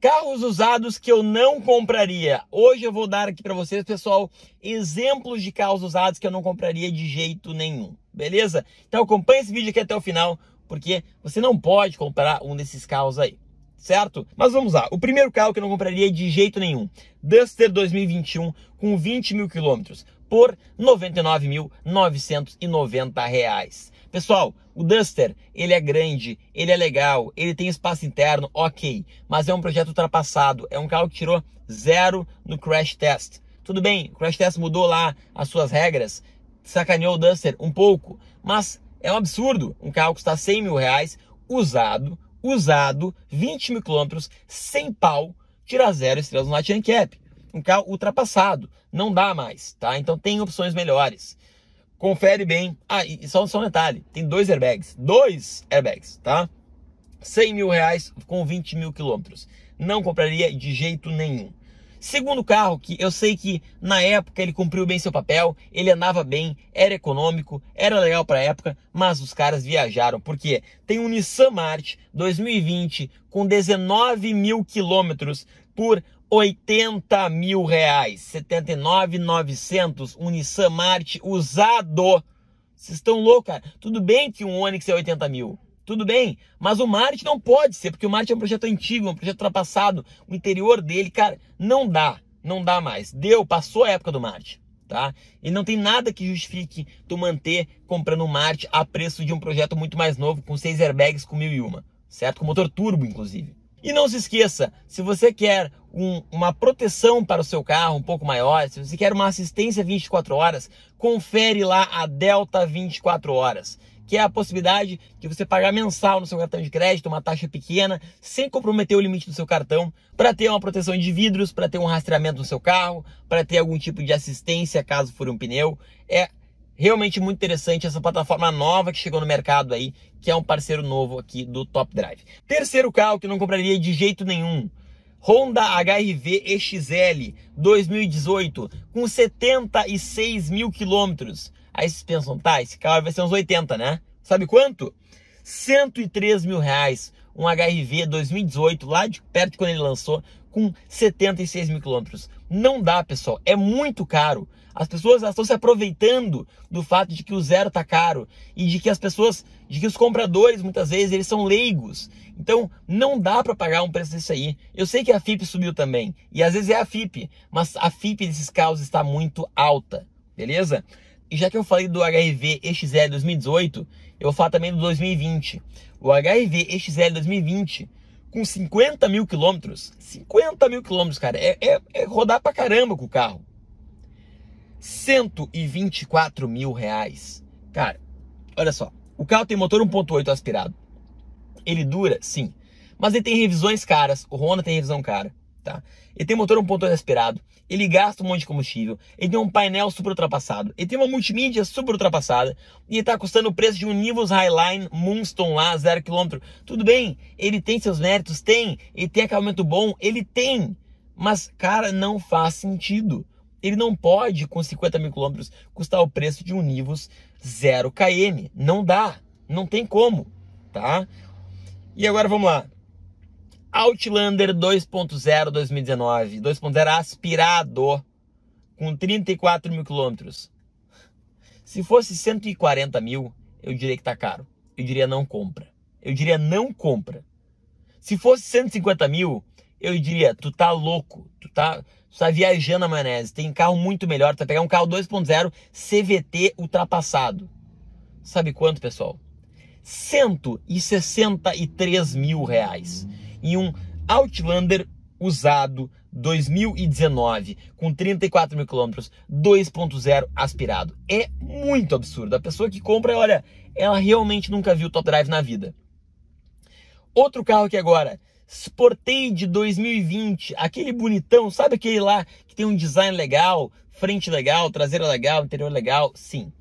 Carros usados que eu não compraria. Hoje eu vou dar aqui para vocês, pessoal, exemplos de carros usados que eu não compraria de jeito nenhum. Beleza? Então acompanhe esse vídeo aqui até o final, porque você não pode comprar um desses carros aí, certo? Mas vamos lá. O primeiro carro que eu não compraria de jeito nenhum, Duster 2021 com 20 mil quilômetros por R$ 99.990. Pessoal, o Duster, ele é grande, ele é legal, ele tem espaço interno, ok, mas é um projeto ultrapassado, é um carro que tirou zero no crash test. Tudo bem, o crash test mudou lá as suas regras, sacaneou o Duster um pouco, mas é um absurdo um carro que está 100 mil reais, usado, usado, 20 mil quilômetros, sem pau, tira zero estrelas no Latin Cap um carro ultrapassado, não dá mais, tá? Então tem opções melhores. Confere bem. Ah, e só, só um detalhe: tem dois airbags, dois airbags, tá? 100 mil reais com 20 mil quilômetros. Não compraria de jeito nenhum. Segundo carro, que eu sei que na época ele cumpriu bem seu papel, ele andava bem, era econômico, era legal para a época, mas os caras viajaram, porque tem um Nissan March 2020 com 19 mil quilômetros, por 80 mil reais, 79,900, um Nissan Marte usado. Vocês estão loucos, cara. Tudo bem que um Onix é 80 mil, tudo bem, mas o Marte não pode ser, porque o Marte é um projeto antigo, um projeto ultrapassado, o interior dele, cara, não dá, não dá mais. Deu, passou a época do Marte. Tá? E não tem nada que justifique tu manter comprando um Marte a preço de um projeto muito mais novo, com seis airbags, com mil e uma, certo? Com motor turbo, inclusive. E não se esqueça, se você quer um, uma proteção para o seu carro um pouco maior, se você quer uma assistência 24 horas, confere lá a Delta 24 horas, que é a possibilidade de você pagar mensal no seu cartão de crédito uma taxa pequena, sem comprometer o limite do seu cartão, para ter uma proteção de vidros, para ter um rastreamento no seu carro, para ter algum tipo de assistência caso for um pneu. É Realmente muito interessante essa plataforma nova que chegou no mercado aí, que é um parceiro novo aqui do Top Drive. Terceiro carro que eu não compraria de jeito nenhum. Honda HRV EXL 2018 com 76 mil quilômetros. Aí vocês pensam, tá, esse carro vai ser uns 80, né? Sabe quanto? 103 mil reais. Um HRV 2018, lá de perto quando ele lançou, com 76 mil quilômetros. Não dá, pessoal. É muito caro. As pessoas estão se aproveitando do fato de que o zero está caro e de que as pessoas, de que os compradores muitas vezes eles são leigos. Então não dá para pagar um preço desse aí. Eu sei que a FIP subiu também e às vezes é a FIP, mas a FIP desses carros está muito alta, beleza? E já que eu falei do HRV XL 2018, eu vou falar também do 2020. O HRV XL 2020 com 50 mil quilômetros. 50 mil quilômetros, cara. É, é, é rodar pra caramba com o carro. 124 mil reais. Cara, olha só. O carro tem motor 1.8 aspirado. Ele dura, sim. Mas ele tem revisões caras. O Honda tem revisão cara. Tá? Ele tem motor 1.2 aspirado, ele gasta um monte de combustível, ele tem um painel super ultrapassado, ele tem uma multimídia super ultrapassada e está custando o preço de um Nivus Highline Moonstone lá, 0km. Tudo bem, ele tem seus méritos, tem, ele tem acabamento bom, ele tem, mas cara, não faz sentido. Ele não pode, com 50 mil quilômetros, custar o preço de um Nivus 0km. Não dá, não tem como, tá? E agora vamos lá. Outlander 2.0 2019, 2.0 aspirado, com 34 mil quilômetros. Se fosse 140 mil, eu diria que tá caro. Eu diria não compra. Eu diria não compra. Se fosse 150 mil, eu diria, tu tá louco, tu tá, tu tá viajando a maionese, tem carro muito melhor, tu vai pegar um carro 2.0 CVT ultrapassado. Sabe quanto, pessoal? 163 mil reais e um Outlander usado 2019 com 34 mil quilômetros 2.0 aspirado é muito absurdo a pessoa que compra olha ela realmente nunca viu top drive na vida outro carro que agora Sportage 2020 aquele bonitão sabe aquele lá que tem um design legal frente legal traseira legal interior legal sim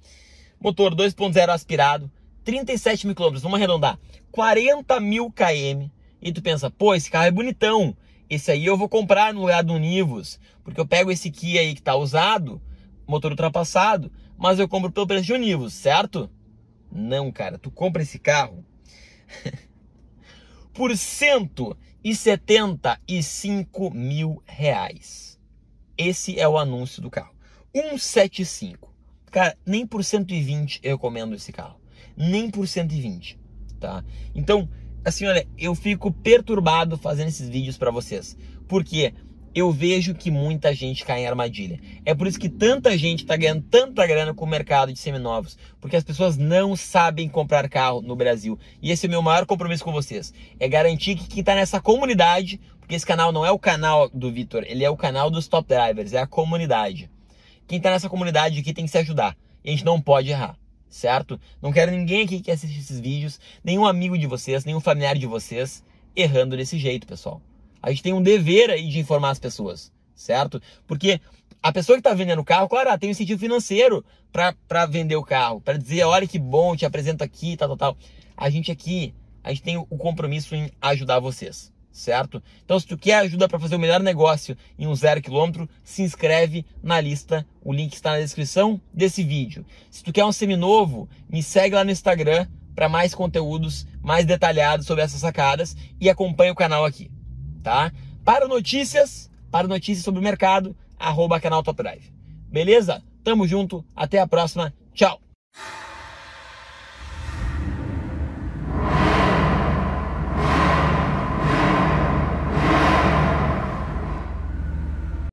motor 2.0 aspirado 37 mil quilômetros vamos arredondar 40 mil km e tu pensa, pô, esse carro é bonitão. Esse aí eu vou comprar no lugar do Nivus, porque eu pego esse Kia aí que tá usado, motor ultrapassado, mas eu compro pelo preço de um Nivus, certo? Não, cara, tu compra esse carro por 175 mil reais. Esse é o anúncio do carro. 175. Cara, nem por 120 eu recomendo esse carro. Nem por 120, tá? Então, assim, olha, eu fico perturbado fazendo esses vídeos para vocês. Porque eu vejo que muita gente cai em armadilha. É por isso que tanta gente está ganhando tanta grana com o mercado de seminovos, porque as pessoas não sabem comprar carro no Brasil. E esse é o meu maior compromisso com vocês, é garantir que quem está nessa comunidade, porque esse canal não é o canal do Vitor, ele é o canal dos top drivers, é a comunidade. Quem está nessa comunidade aqui tem que se ajudar. E a gente não pode errar certo? Não quero ninguém aqui que assiste esses vídeos, nenhum amigo de vocês, nenhum familiar de vocês errando desse jeito, pessoal. A gente tem um dever aí de informar as pessoas, certo? Porque a pessoa que está vendendo o carro, claro, ela tem um sentido financeiro para vender o carro, para dizer, olha que bom, te apresento aqui, tal, tal, tal. A gente aqui, a gente tem o compromisso em ajudar vocês, certo? Então, se tu quer ajuda para fazer o melhor negócio em um zero quilômetro, se inscreve na lista. O link está na descrição desse vídeo. Se tu quer um seminovo, me segue lá no Instagram para mais conteúdos mais detalhados sobre essas sacadas e acompanha o canal aqui, tá? Para notícias, para notícias sobre o mercado, arroba canal Top Drive. Beleza? Tamo junto, até a próxima, tchau!